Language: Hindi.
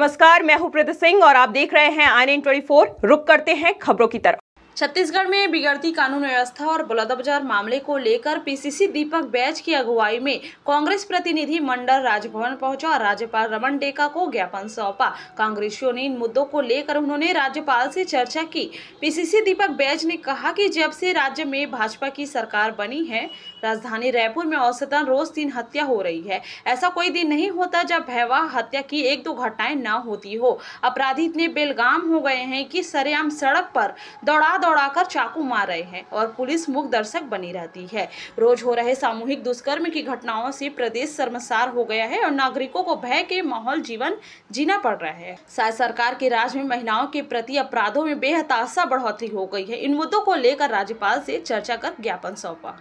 नमस्कार मैं हूं प्रदीप सिंह और आप देख रहे हैं आई एन ट्वेंटी फोर रुक करते हैं खबरों की तरफ छत्तीसगढ़ में बिगड़ती कानून व्यवस्था और बलौदाबाजार मामले को लेकर पीसीसी दीपक बैज की अगुवाई में कांग्रेस प्रतिनिधि मंडल राजभवन पहुंचा और राज्यपाल रमन डेका को ज्ञापन सौंपा कांग्रेसियों ने इन मुद्दों को लेकर उन्होंने राज्यपाल से चर्चा की पीसीसी दीपक बैज ने कहा कि जब से राज्य में भाजपा की सरकार बनी है राजधानी रायपुर में औसतन रोज तीन हत्या हो रही है ऐसा कोई दिन नहीं होता जब भयवाह हत्या की एक दो घटनाएं न होती हो अपराधी इतने बेलगाम हो गए हैं कि सरेआम सड़क पर दौड़ा दौड़ाकर चाकू मार रहे हैं और पुलिस मुख दर्शक बनी रहती है रोज हो रहे सामूहिक दुष्कर्म की घटनाओं से प्रदेश शर्मसार हो गया है और नागरिकों को भय के माहौल जीवन जीना पड़ रहा है शायद सरकार के राज में महिलाओं के प्रति अपराधों में बेहताशा बढ़ोतरी हो गई है इन मुद्दों को लेकर राज्यपाल से चर्चा कर ज्ञापन सौंपा